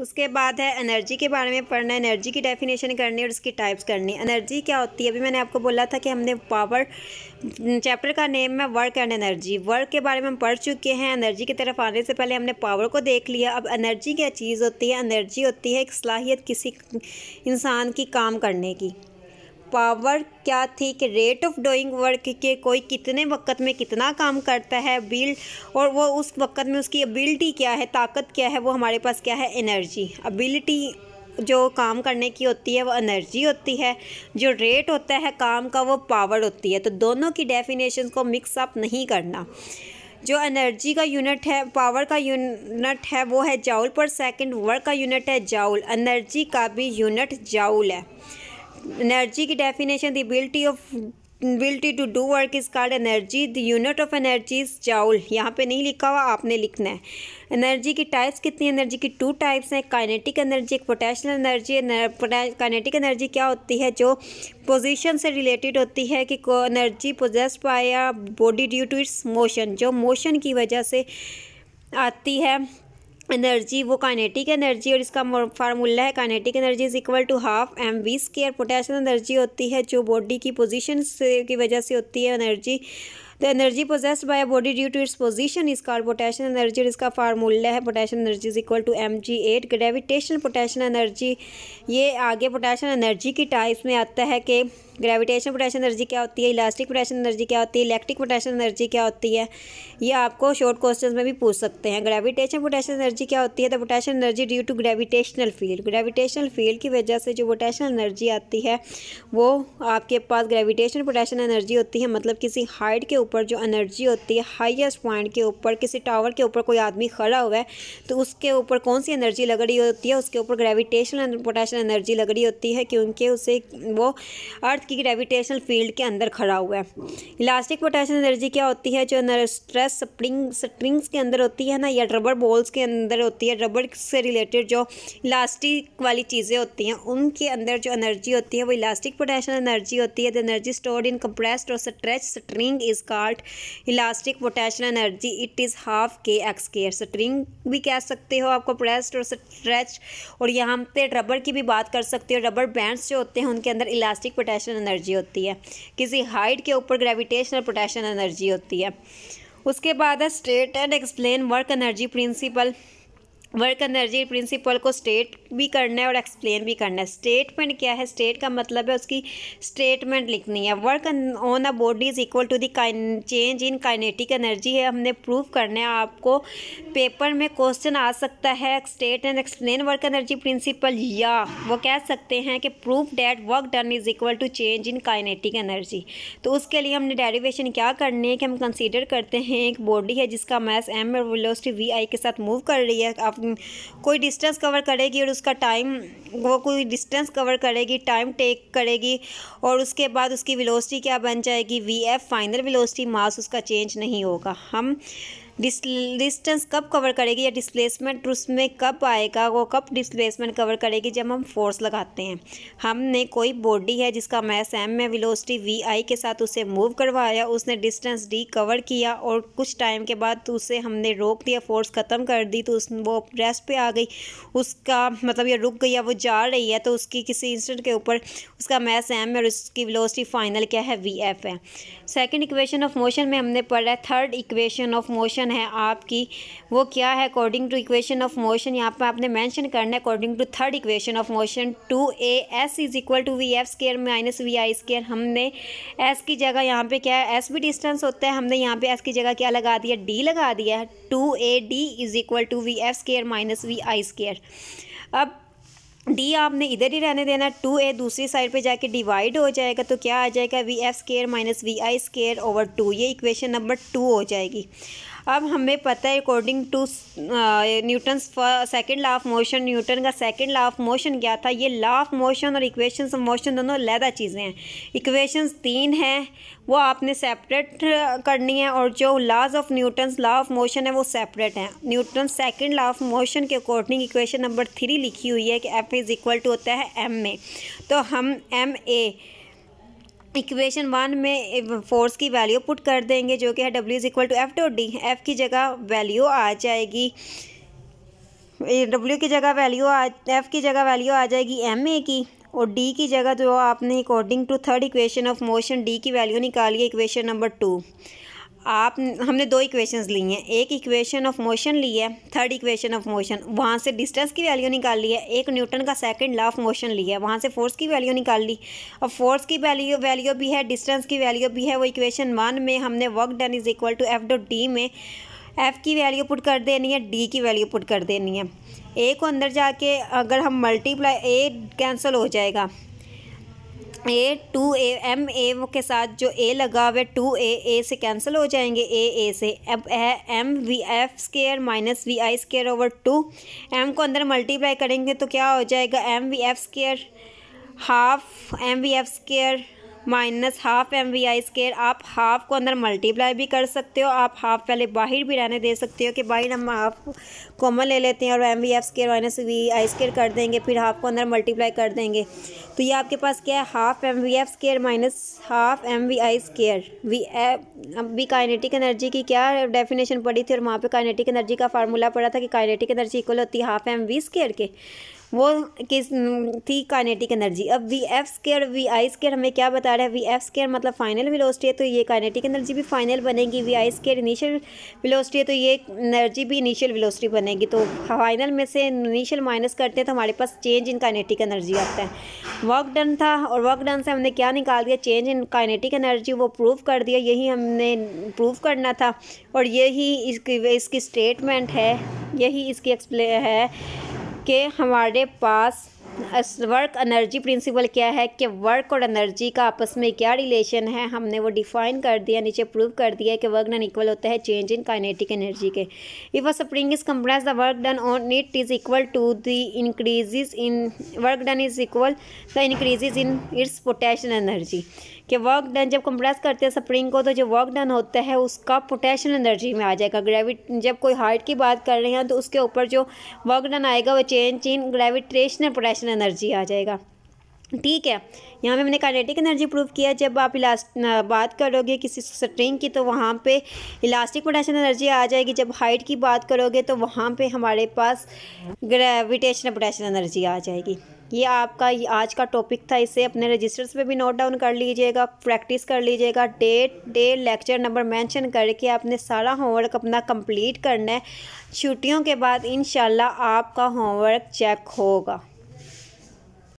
उसके बाद है एनर्जी के बारे में पढ़ना एनर्जी की डेफिनेशन करनी और उसकी टाइप्स करनी एनर्जी क्या होती है अभी मैंने आपको बोला था कि हमने पावर चैप्टर का नेम है वर्क एंड एनर्जी वर्क के बारे में हम पढ़ चुके हैं एनर्जी की तरफ आने से पहले हमने पावर को देख लिया अब एनर्जी क्या चीज़ होती है एनर्जी होती है एक सलाहियत किसी इंसान की काम करने की पावर क्या थी कि रेट ऑफ डूइंग वर्क के कोई कितने वक्त में कितना काम करता है बिल्ड और वो उस वक्त में उसकी एबिलिटी क्या है ताकत क्या है वो हमारे पास क्या है एनर्जी एबिलिटी जो काम करने की होती है वो एनर्जी होती है जो रेट होता है काम का वो पावर होती है तो दोनों की डेफिनेशन को मिक्सअप नहीं करना जो एनर्जी का यूनिट है पावर का यूनिट है वो है जाउल पर सेकंड वर्क का यूनिट है जाउल एनर्जी का भी यूनिट जाउल है एनर्जी की definition the ability of ability to do work is called energy the unit of energy is joule यहाँ पे नहीं लिखा हुआ आपने लिखना है एनर्जी की टाइप्स कितनी एनर्जी की टू टाइप्स हैं काइनेटिक एनर्जी एक पोटेंशियल एनर्जी काइनेटिक एनर्जी क्या होती है जो पोजीशन से रिलेटेड होती है कि energy possess by a body due to its motion जो मोशन की वजह से आती है एनर्जी वो काइनेटिक एनर्जी और इसका फार्मूला है kinetic energy is equal to half M v square पोटेशियम एनर्जी होती है जो बॉडी की पोजीशन से की वजह से होती है energy the energy possessed by body due to its position इसका और पोटेशियम एनर्जी और इसका फार्मूला है potassium energy is equal to M G at gravitation potassium energy ये आगे पोटेशियम एनर्जी की टाइप्स में आता है कि ग्रेविटेशन पोटेंशियल एनर्जी क्या होती है इलास्टिक पोटेंशियल एनर्जी क्या होती है इलेक्ट्रिक पोटेंशियल एनर्जी क्या होती है ये आपको शॉर्ट क्वेश्चन में भी पूछ सकते हैं ग्रेविटेशन पोटेंशियल एनर्जी क्या होती है द तो potential energy due to gravitational field gravitational field की वजह से जो पोटेंशियल एनर्जी आती है वो आपके पास ग्रेविटेशन पोटेंशियल एनर्जी होती है मतलब किसी हाइट के ऊपर जो एनर्जी होती है हाइएस्ट पॉइंट के ऊपर किसी टावर के ऊपर कोई आदमी खड़ा हुआ है तो उसके ऊपर कौन सी एनर्जी लग रही होती है उसके ऊपर ग्रेविटेशन पोटेंशियल एनर्जी लग रही होती है क्योंकि उसे वो अर्थ की ग्रेविटेशनल फील्ड के अंदर खड़ा हुआ है इलास्टिक पोटेंशियल एनर्जी क्या होती है जो स्ट्रेस स्प्रिंग स्ट्रिंग्स के अंदर होती है ना या रबर बॉल्स के अंदर होती है रबर से रिलेटेड जो इलास्टिक वाली चीज़ें होती हैं उनके अंदर जो एनर्जी होती है वो इलास्टिक पोटेंशियल एनर्जी होती है the energy stored in compressed और stretch string is called elastic potential energy it is half k x square string भी कह सकते हो आपको प्रेस्ड और स्ट्रेच और यहाँ पे रबर की भी बात कर सकते हो रबर बैंड्स जो होते हैं उनके अंदर इलास्टिक पोटेंशियल पोटेंशियल एनर्जी होती है किसी हाइट के ऊपर ग्रेविटेशनल पोटेशन एनर्जी होती है उसके बाद है state and explain work energy principle work energy principle को स्टेट भी करना है और एक्सप्लेन भी करना है स्टेटमेंट क्या है स्टेट का मतलब है उसकी स्टेटमेंट लिखनी है work on a body is equal to the change in kinetic energy है हमने प्रूव करना है आपको पेपर में क्वेश्चन आ सकता है state and explain work energy principle या वो कह सकते हैं कि proof that work done is equal to change in kinetic energy तो उसके लिए हमने डेरिवेशन क्या करनी है कि हम कंसिडर करते हैं एक बॉडी है जिसका मैस एम और वी आई के साथ मूव कर रही है आप आप कोई डिस्टेंस कवर करेगी और उसका टाइम वो कोई डिस्टेंस कवर करेगी टाइम टेक करेगी और उसके बाद उसकी विलोसिटी क्या बन जाएगी V F final velocity mass उसका चेंज नहीं होगा हम डिस्टेंस कब कवर करेगी या डिस्प्लेसमेंट उसमें कब आएगा वो कब डिस्प्लेसमेंट कवर करेगी जब हम फोर्स लगाते हैं हमने कोई बॉडी है जिसका मैस एम में विलोसिटी वी आई के साथ उसे मूव करवाया उसने डिस्टेंस डी कवर किया और कुछ टाइम के बाद उसे हमने रोक दिया फोर्स ख़त्म कर दी तो उस वो रेस्ट पे आ गई उसका मतलब ये रुक गया वो जा रही है तो उसकी किसी इंस्टेंट के ऊपर उसका मैस एम है और उसकी विलोसिटी फाइनल क्या है वी एफ है सेकेंड इक्वेशन ऑफ मोशन में हमने पढ़ा है third equation of motion equation है आपकी वो क्या है according to equation of motion यहाँ पर आपने मेंशन करना है according to third equation of motion two A S is equal to V F square minus V I square हमने एस की जगह यहाँ पे क्या है एस भी डिस्टेंस होता है हमने यहाँ पे एस की जगह क्या लगा दिया डी लगा दिया है two A D is equal to V F square minus V I square अब डी आपने इधर ही रहने देना टू ए दूसरी साइड पे जाके डिवाइड हो जाएगा तो क्या आ जाएगा V F square minus V I square over two ये इक्वेशन नंबर टू हो जाएगी अब हमें पता है according to Newton second law of motion Newton का सेकेंड लॉ ऑफ मोशन क्या था ये लॉ ऑफ मोशन और इक्वेशंस ऑफ मोशन दोनों अलहदा चीज़ें हैं इक्वेशंस तीन हैं वो आपने सेपरेट करनी है और जो laws of Newton law of motion है वो सेपरेट हैं Newton second law of motion के अकॉर्डिंग इक्वेशन नंबर थ्री लिखी हुई है कि एफ इज़ इक्वल टू होता है एम में तो हम एम ए इक्वेशन वन में फोर्स की वैल्यू पुट कर देंगे जो कि है W is equal to F dot D F की जगह वैल्यू आ जाएगी डब्ल्यू की जगह वैल्यू आ एफ़ की जगह वैल्यू आ जाएगी एम ए की और डी की जगह जो आपने according to third equation of motion D की वैल्यू निकाली है इक्वेशन नंबर टू आप हमने दो इक्वेशंस ली हैं एक इक्वेशन ऑफ मोशन ली है थर्ड इक्वेशन ऑफ मोशन वहाँ से डिस्टेंस की वैल्यू निकाल ली है एक न्यूटन का सेकंड लॉ ऑफ मोशन ली है वहाँ से फोर्स की वैल्यू निकाल ली और फोर्स की वैल्यू वैल्यू भी है डिस्टेंस की वैल्यू भी है वो इक्वेशन वन में हमने work done is equal to F dot D में एफ़ की वैल्यू पुट कर देनी है डी की वैल्यू पुट कर देनी है ए को अंदर जाके अगर हम मल्टीप्लाई ए कैंसिल हो जाएगा ए टू ए एम ए के साथ जो ए लगा हुआ है टू ए ए से कैंसिल हो जाएंगे ए ए से अब है M V F square minus V I square over two M को अंदर मल्टीप्लाई करेंगे तो क्या हो जाएगा M V F square half M V F square minus half M V I square आप हाफ को अंदर मल्टीप्लाई भी कर सकते हो आप हाफ पहले बाहर भी रहने दे सकते हो कि बाहर हम हाफ कॉमन ले लेते हैं और M V F square minus V I square कर देंगे फिर हाफ को अंदर मल्टीप्लाई कर देंगे तो ये आपके पास क्या है half M V F square minus half M V I square V अभी काइनेटिक एनर्जी की क्या डेफिनेशन पड़ी थी और वहाँ पर काइनेटिक एनर्जी का फार्मूला पड़ा था कि काइनेटिक एनर्जी इक्वल होती है हाफ एम वी स्केयर के वो किस थी काइनेटिक एनर्जी अब V F square V I square हमें क्या बता रहा है वी एफ स्केयर मतलब फाइनल वेलोसिटी है तो ये काइनेटिक एनर्जी भी फाइनल बनेगी V I square initial velocity है तो ये एनर्जी भी इनिशियल वेलोसिटी बनेगी तो फाइनल में से इनिशियल माइनस करते हैं तो हमारे पास चेंज इन काइनेटिक एनर्जी आता है वर्क डन था और वर्क डन से हमने क्या निकाल दिया चेंज इन काइनेटिक एनर्जी वो प्रूव कर दिया यही हमने प्रूव करना था और यही इसकी इसकी स्टेटमेंट है यही इसकी एक्सप्ले है कि हमारे पास वर्क एनर्जी प्रिंसिपल क्या है कि वर्क और एनर्जी का आपस में क्या रिलेशन है हमने वो डिफाइन कर दिया नीचे प्रूव कर दिया कि वर्क डन इक्वल होता है चेंज इन काइनेटिक एनर्जी के if a spring is compress the work done on it is equal to the increases in work done is equal the increase in its potential energy कि work done जब compress करते हैं spring को तो जो work done होता है उसका पोटेशियल एनर्जी में आ जाएगा ग्रेविट जब कोई हाइट की बात कर रहे हैं तो उसके ऊपर जो वर्क डन आएगा वो change in gravitational potential elastic energy आ जाएगा ठीक है यहाँ पे मैंने काइनेटिक एनर्जी प्रूव किया जब आप इलास्ट बात करोगे किसी स्ट्रिंग की तो वहाँ पे इलास्टिक पोटेंशियल एनर्जी आ जाएगी जब हाइट की बात करोगे तो वहाँ पे हमारे पास ग्रेविटेशनल पोटेंशियल एनर्जी आ जाएगी ये आपका ये आज का टॉपिक था इसे अपने रजिस्टर्स पे भी नोट डाउन कर लीजिएगा प्रैक्टिस कर लीजिएगा date day lecture number mention करके आपने सारा होमवर्क अपना कंप्लीट करना है छुट्टियों के बाद इन आपका होमवर्क चेक होगा